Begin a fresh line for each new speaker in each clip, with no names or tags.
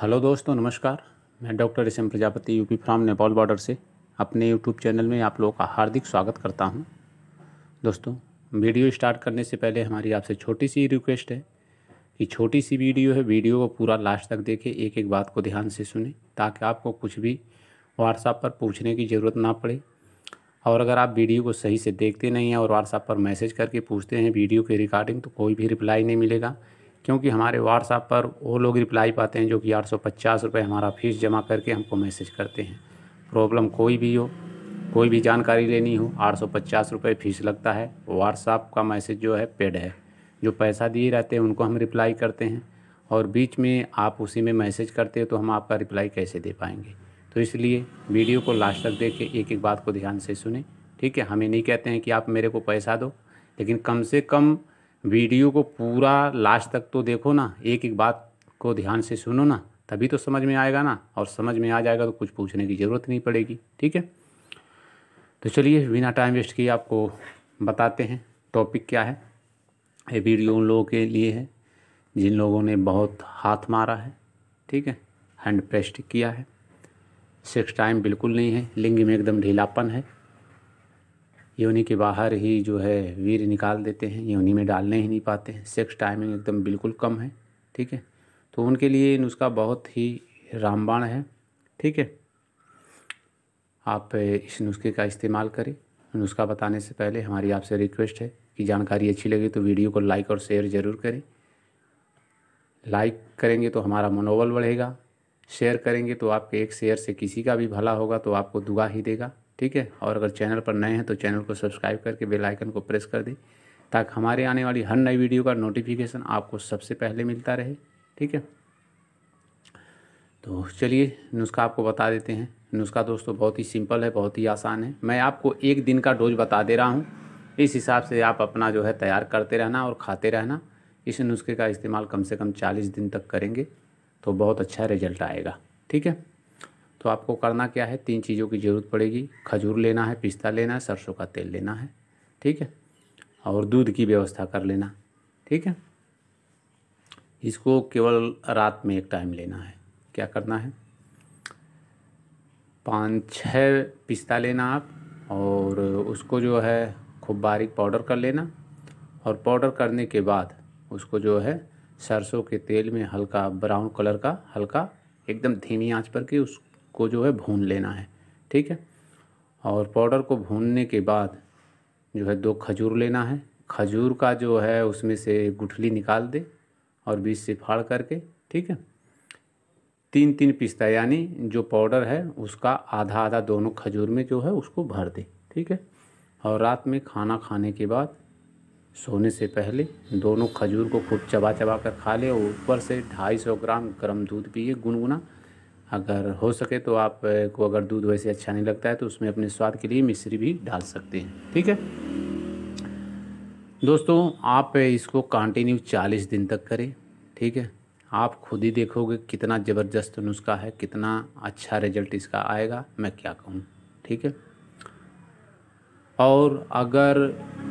hello दोस्तों नमस्कार मैं doctor S M Prajapati UP from Nepal border से अपने यूट्यूब चैनल में आप लोगों का हार्दिक स्वागत करता हूं दोस्तों वीडियो स्टार्ट करने से पहले हमारी आपसे छोटी सी रिक्वेस्ट है कि छोटी सी वीडियो है वीडियो को पूरा लास्ट तक देखें एक एक बात को ध्यान से सुने ताकि आपको कुछ भी व्हाट्सएप पर पूछने की ज़रूरत ना पड़े और अगर आप वीडियो को सही से देखते नहीं हैं और व्हाट्सएप पर मैसेज करके पूछते हैं वीडियो की रिकॉर्डिंग तो कोई भी रिप्लाई नहीं मिलेगा क्योंकि हमारे व्हाट्सएप पर वो लोग रिप्लाई पाते हैं जो कि आठ सौ पचास रुपये हमारा फ़ीस जमा करके हमको मैसेज करते हैं प्रॉब्लम कोई भी हो कोई भी जानकारी लेनी हो आठ सौ पचास रुपये फ़ीस लगता है व्हाट्सएप का मैसेज जो है पेड है जो पैसा दिए रहते हैं उनको हम रिप्लाई करते हैं और बीच में आप उसी में मैसेज करते हो तो हम आपका रिप्लाई कैसे दे पाएंगे तो इसलिए वीडियो को लास्ट तक देख के एक एक बात को ध्यान से सुने ठीक है हमें नहीं कहते हैं कि आप मेरे को पैसा दो लेकिन कम से कम वीडियो को पूरा लास्ट तक तो देखो ना एक एक बात को ध्यान से सुनो ना तभी तो समझ में आएगा ना और समझ में आ जाएगा तो कुछ पूछने की ज़रूरत नहीं पड़ेगी ठीक है तो चलिए बिना टाइम वेस्ट किए आपको बताते हैं टॉपिक क्या है ये वीडियो उन लोगों के लिए है जिन लोगों ने बहुत हाथ मारा है ठीक है हैंड प्रेस्ट किया है सिक्स टाइम बिल्कुल नहीं है लिंग में एकदम ढीलापन है योनि के बाहर ही जो है वीर निकाल देते हैं योनि में डालने ही नहीं पाते हैं सेक्स टाइमिंग एकदम बिल्कुल कम है ठीक है तो उनके लिए नुस्खा बहुत ही रामबाण है ठीक है आप इस नुस्खे का इस्तेमाल करें नुस्खा बताने से पहले हमारी आपसे रिक्वेस्ट है कि जानकारी अच्छी लगे तो वीडियो को लाइक और शेयर ज़रूर करें लाइक करेंगे तो हमारा मनोबल बढ़ेगा शेयर करेंगे तो आपके एक शेयर से किसी का भी भला होगा तो आपको दुआ ही देगा ठीक है और अगर चैनल पर नए हैं तो चैनल को सब्सक्राइब करके बेल आइकन को प्रेस कर दें ताकि हमारे आने वाली हर नई वीडियो का नोटिफिकेशन आपको सबसे पहले मिलता रहे ठीक है तो चलिए नुस्खा आपको बता देते हैं नुस्खा दोस्तों बहुत ही सिंपल है बहुत ही आसान है मैं आपको एक दिन का डोज बता दे रहा हूँ इस हिसाब से आप अपना जो है तैयार करते रहना और खाते रहना इस नुस्खे का इस्तेमाल कम से कम चालीस दिन तक करेंगे तो बहुत अच्छा रिजल्ट आएगा ठीक है तो आपको करना क्या है तीन चीज़ों की ज़रूरत पड़ेगी खजूर लेना है पिस्ता लेना है सरसों का तेल लेना है ठीक है और दूध की व्यवस्था कर लेना ठीक है इसको केवल रात में एक टाइम लेना है क्या करना है पाँच छः पिस्ता लेना आप और उसको जो है खूब बारीक पाउडर कर लेना और पाउडर करने के बाद उसको जो है सरसों के तेल में हल्का ब्राउन कलर का हल्का एकदम धीमी आंच पर कि उस को जो है भून लेना है ठीक है और पाउडर को भूनने के बाद जो है दो खजूर लेना है खजूर का जो है उसमें से गुठली निकाल दे और बीच से फाड़ करके ठीक है तीन तीन पिस्ता यानी जो पाउडर है उसका आधा आधा दोनों खजूर में जो है उसको भर दे ठीक है और रात में खाना खाने के बाद सोने से पहले दोनों खजूर को खूब चबा चबा कर खा ले और ऊपर से ढाई सौ ग्राम गर्म दूध पिए गुनगुना अगर हो सके तो आप को अगर दूध वैसे अच्छा नहीं लगता है तो उसमें अपने स्वाद के लिए मिश्री भी डाल सकते हैं ठीक है दोस्तों आप इसको कंटिन्यू चालीस दिन तक करें ठीक है आप खुद ही देखोगे कितना ज़बरदस्त नुस्खा है कितना अच्छा रिजल्ट इसका आएगा मैं क्या कहूँ ठीक है और अगर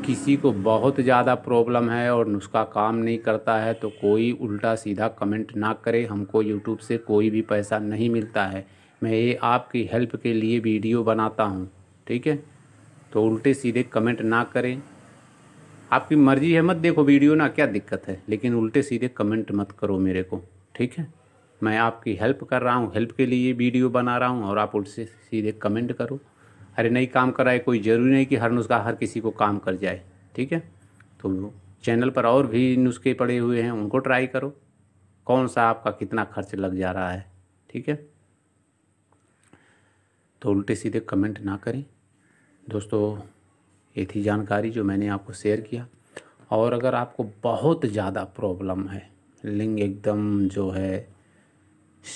किसी को बहुत ज़्यादा प्रॉब्लम है और नुस्खा काम नहीं करता है तो कोई उल्टा सीधा कमेंट ना करे हमको यूट्यूब से कोई भी पैसा नहीं मिलता है मैं ये आपकी हेल्प के लिए वीडियो बनाता हूँ ठीक है तो उल्टे सीधे कमेंट ना करें आपकी मर्ज़ी है मत देखो वीडियो ना क्या दिक्कत है लेकिन उल्टे सीधे कमेंट मत करो मेरे को ठीक है मैं आपकी हेल्प कर रहा हूँ हेल्प के लिए वीडियो बना रहा हूँ और आप उल्टे सीधे कमेंट करो अरे नहीं काम कराए कोई ज़रूरी नहीं कि हर नुस्खा हर किसी को काम कर जाए ठीक है तो चैनल पर और भी नुस्खे पड़े हुए हैं उनको ट्राई करो कौन सा आपका कितना खर्च लग जा रहा है ठीक है तो उल्टे सीधे कमेंट ना करें दोस्तों ये थी जानकारी जो मैंने आपको शेयर किया और अगर आपको बहुत ज़्यादा प्रॉब्लम है लिंग एकदम जो है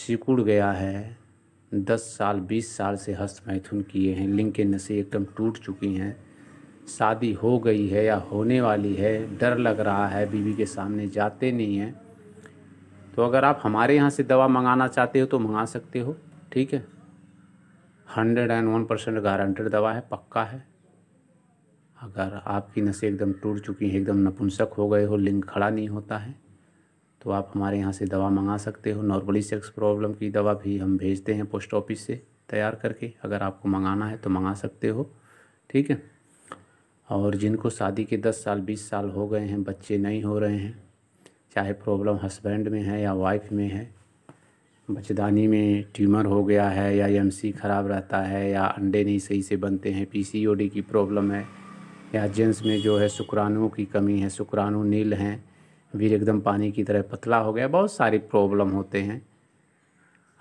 सिकुड़ गया है दस साल बीस साल से हस्त मैथुन किए हैं लिंग के नशे एकदम टूट चुकी हैं शादी हो गई है या होने वाली है डर लग रहा है बीवी के सामने जाते नहीं हैं तो अगर आप हमारे यहाँ से दवा मंगाना चाहते हो तो मंगा सकते हो ठीक है hundred and one percent guaranteed दवा है पक्का है अगर आपकी नशे एकदम टूट चुकी हैं एकदम नपुंसक हो गए हो लिंग खड़ा नहीं होता है तो आप हमारे यहाँ से दवा मंगा सकते हो नॉर्मली सेक्स प्रॉब्लम की दवा भी हम भेजते हैं पोस्ट ऑफिस से तैयार करके अगर आपको मंगाना है तो मंगा सकते हो ठीक है और जिनको शादी के दस साल बीस साल हो गए हैं बच्चे नहीं हो रहे हैं चाहे प्रॉब्लम हस्बैंड में है या वाइफ में है बचदानी में ट्यूमर हो गया है या एम ख़राब रहता है या अंडे नहीं सही से बनते हैं पी की प्रॉब्लम है या जेंस में जो है शुक्राणुओं की कमी है शुक्राणु नील हैं वीर एकदम पानी की तरह पतला हो गया बहुत सारी प्रॉब्लम होते हैं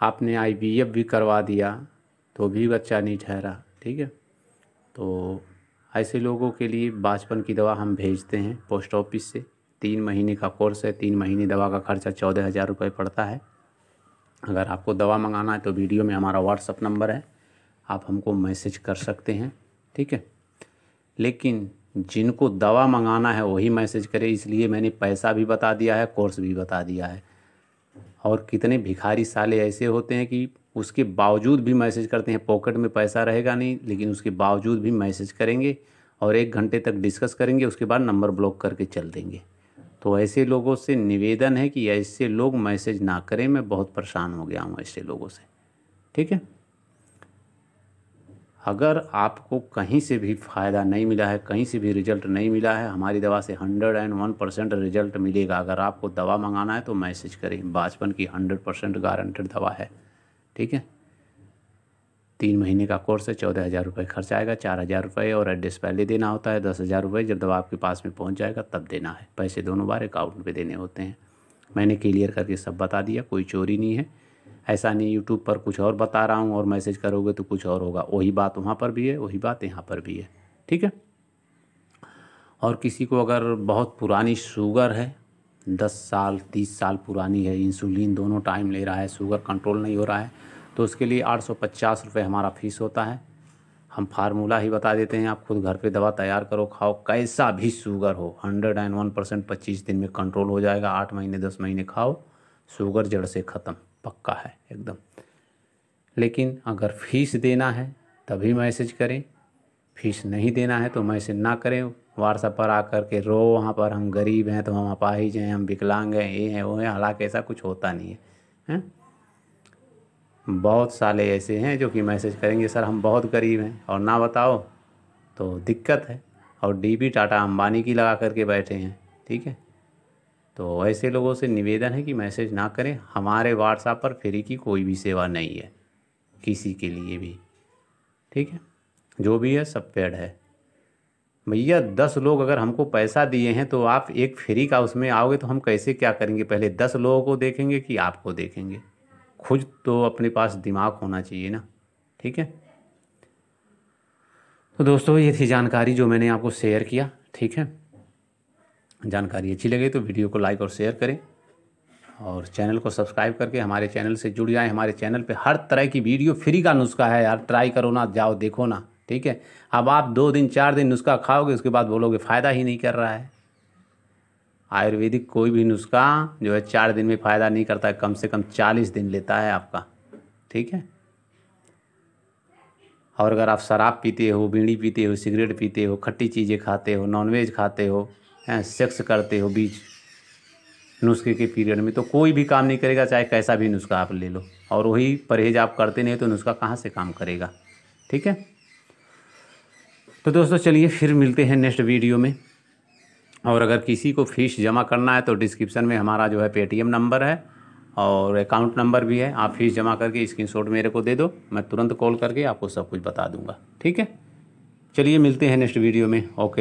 आपने आई भी करवा दिया तो भी बच्चा नहीं ठहरा ठीक है तो ऐसे लोगों के लिए बाचपन की दवा हम भेजते हैं पोस्ट ऑफिस से तीन महीने का कोर्स है तीन महीने दवा का खर्चा चौदह हज़ार रुपये पड़ता है अगर आपको दवा मंगाना है तो वीडियो में हमारा व्हाट्सअप नंबर है आप हमको मैसेज कर सकते हैं ठीक है लेकिन जिनको दवा मंगाना है वही मैसेज करें इसलिए मैंने पैसा भी बता दिया है कोर्स भी बता दिया है और कितने भिखारी साले ऐसे होते हैं कि उसके बावजूद भी मैसेज करते हैं पॉकेट में पैसा रहेगा नहीं लेकिन उसके बावजूद भी मैसेज करेंगे और एक घंटे तक डिस्कस करेंगे उसके बाद नंबर ब्लॉक करके चल देंगे तो ऐसे लोगों से निवेदन है कि ऐसे लोग मैसेज ना करें मैं बहुत परेशान हो गया हूँ ऐसे लोगों से ठीक है अगर आपको कहीं से भी फ़ायदा नहीं मिला है कहीं से भी रिजल्ट नहीं मिला है हमारी दवा से hundred and one percent result मिलेगा अगर आपको दवा मंगाना है तो मैसेज करें बाचपन की हंड्रेड परसेंट गारंटेड दवा है ठीक है तीन महीने का कोर्स है चौदह हज़ार रुपये खर्च आएगा चार हज़ार रुपये और एड्रेस पहले देना होता है दस हज़ार रुपये जब दवा आपके पास में पहुंच जाएगा तब देना है पैसे दोनों बार अकाउंट पे देने होते हैं मैंने क्लियर करके सब बता दिया कोई चोरी नहीं है ऐसा नहीं यूट्यूब पर कुछ और बता रहा हूँ और मैसेज करोगे तो कुछ और होगा वही बात वहाँ पर भी है वही बात यहाँ पर भी है ठीक है और किसी को अगर बहुत पुरानी शुगर है दस साल तीस साल पुरानी है इंसुलिन दोनों टाइम ले रहा है शुगर कंट्रोल नहीं हो रहा है तो उसके लिए आठ सौ पचास रुपये हमारा फीस होता है हम फार्मूला ही बता देते हैं आप खुद घर पे दवा तैयार करो खाओ कैसा भी शुगर हो हंड्रेड एंड वन परसेंट पच्चीस दिन में कंट्रोल हो जाएगा आठ महीने दस महीने खाओ शुगर जड़ से ख़त्म पक्का है एकदम लेकिन अगर फीस देना है तभी मैसेज करें फीस नहीं देना है तो मैसेज ना करें व्हाट्सएप पर आकर के रो वहाँ पर हम गरीब हैं तो हम अपाहिज हैं हम विकलांग हैं ये हैं वो हैं हालांकि ऐसा कुछ होता नहीं है हैं बहुत साले ऐसे हैं जो कि मैसेज करेंगे सर हम बहुत गरीब हैं और ना बताओ तो दिक्कत है और डीबी टाटा अंबानी की लगा करके बैठे हैं ठीक है तो ऐसे लोगों से निवेदन है कि मैसेज ना करें हमारे व्हाट्सएप पर फ्री की कोई भी सेवा नहीं है किसी के लिए भी ठीक है जो भी है सब पेड है भैया दस लोग अगर हमको पैसा दिए हैं तो आप एक फ्री का उसमें आओगे तो हम कैसे क्या करेंगे पहले दस लोगों को देखेंगे कि आपको देखेंगे खुद तो अपने पास दिमाग होना चाहिए ना ठीक है तो दोस्तों ये थी जानकारी जो मैंने आपको शेयर किया ठीक है जानकारी अच्छी लगे तो वीडियो को लाइक और शेयर करें और चैनल को सब्सक्राइब करके हमारे चैनल से जुड़ जाएं हमारे चैनल पे हर तरह की वीडियो फ्री का नुस्खा है यार ट्राई करो ना जाओ देखो ना ठीक है अब आप दो दिन चार दिन नुस्खा खाओगे उसके बाद बोलोगे फ़ायदा ही नहीं कर रहा है आयुर्वेदिक कोई भी नुस्खा जो है चार दिन में फ़ायदा नहीं करता है कम से कम चालीस दिन लेता है आपका ठीक है और अगर आप शराब पीते हो बीड़ी पीते हो सिगरेट पीते हो खट्टी चीज़ें खाते हो नॉनवेज खाते हो हैं सेक्स करते हो बीच नुस्खे के पीरियड में तो कोई भी काम नहीं करेगा चाहे कैसा भी नुस्खा आप ले लो और वही परहेज आप करते नहीं तो नुस्खा कहाँ से काम करेगा ठीक है तो दोस्तों चलिए फिर मिलते हैं नेक्स्ट वीडियो में और अगर किसी को फ़ीस जमा करना है तो डिस्क्रिप्शन में हमारा जो है पेटीएम नंबर है और अकाउंट नंबर भी है आप फीस जमा करके स्क्रीनशॉट मेरे को दे दो मैं तुरंत कॉल करके आपको सब कुछ बता दूंगा ठीक है चलिए मिलते हैं नेक्स्ट वीडियो में ओके